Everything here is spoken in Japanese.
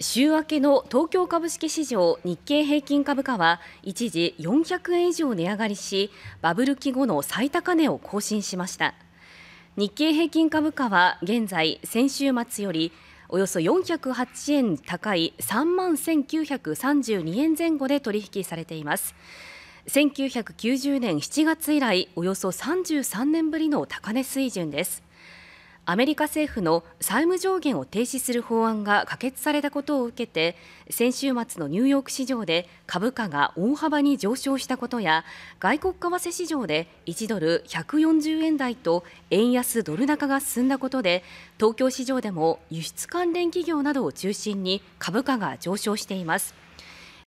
週明けの東京株式市場日経平均株価は一時400円以上値上がりしバブル期後の最高値を更新しました日経平均株価は現在先週末よりおよそ408円高い3万1932円前後で取引されています1990年7月以来およそ33年ぶりの高値水準ですアメリカ政府の債務上限を停止する法案が可決されたことを受けて先週末のニューヨーク市場で株価が大幅に上昇したことや外国為替市場で1ドル140円台と円安ドル高が進んだことで東京市場でも輸出関連企業などを中心に株価が上昇しています。